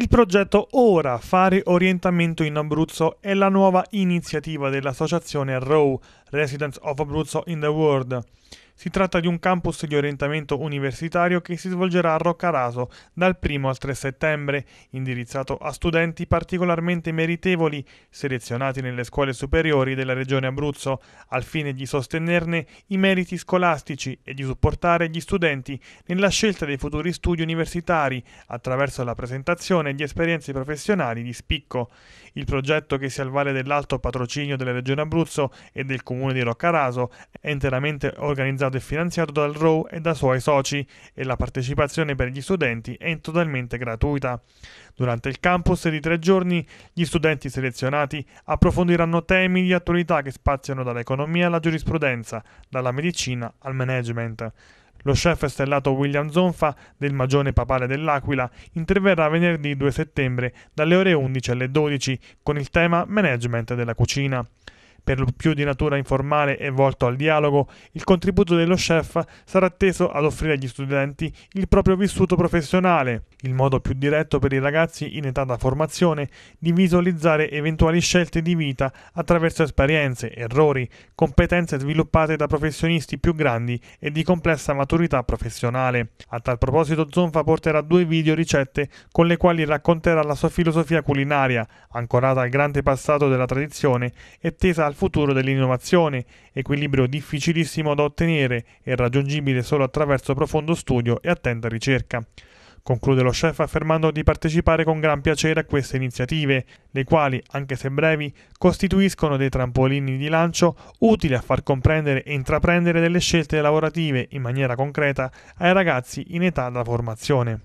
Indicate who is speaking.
Speaker 1: Il progetto Ora Fare Orientamento in Abruzzo è la nuova iniziativa dell'associazione ROW, Residents of Abruzzo in the World. Si tratta di un campus di orientamento universitario che si svolgerà a Roccaraso dal 1 al 3 settembre, indirizzato a studenti particolarmente meritevoli selezionati nelle scuole superiori della Regione Abruzzo, al fine di sostenerne i meriti scolastici e di supportare gli studenti nella scelta dei futuri studi universitari attraverso la presentazione di esperienze professionali di spicco. Il progetto che si avvale dell'alto patrocinio della Regione Abruzzo e del Comune di Roccaraso è interamente organizzato realizzato e finanziato dal RAW e dai suoi soci e la partecipazione per gli studenti è totalmente gratuita. Durante il campus di tre giorni gli studenti selezionati approfondiranno temi di attualità che spaziano dall'economia alla giurisprudenza, dalla medicina al management. Lo chef stellato William Zonfa del Magione Papale dell'Aquila interverrà venerdì 2 settembre dalle ore 11 alle 12 con il tema Management della cucina per lo più di natura informale e volto al dialogo, il contributo dello chef sarà teso ad offrire agli studenti il proprio vissuto professionale, il modo più diretto per i ragazzi in età da formazione di visualizzare eventuali scelte di vita attraverso esperienze, errori, competenze sviluppate da professionisti più grandi e di complessa maturità professionale. A tal proposito Zonfa porterà due video ricette con le quali racconterà la sua filosofia culinaria, ancorata al grande passato della tradizione e tesa al futuro dell'innovazione, equilibrio difficilissimo da ottenere e raggiungibile solo attraverso profondo studio e attenta ricerca. Conclude lo chef affermando di partecipare con gran piacere a queste iniziative, le quali, anche se brevi, costituiscono dei trampolini di lancio utili a far comprendere e intraprendere delle scelte lavorative in maniera concreta ai ragazzi in età da formazione.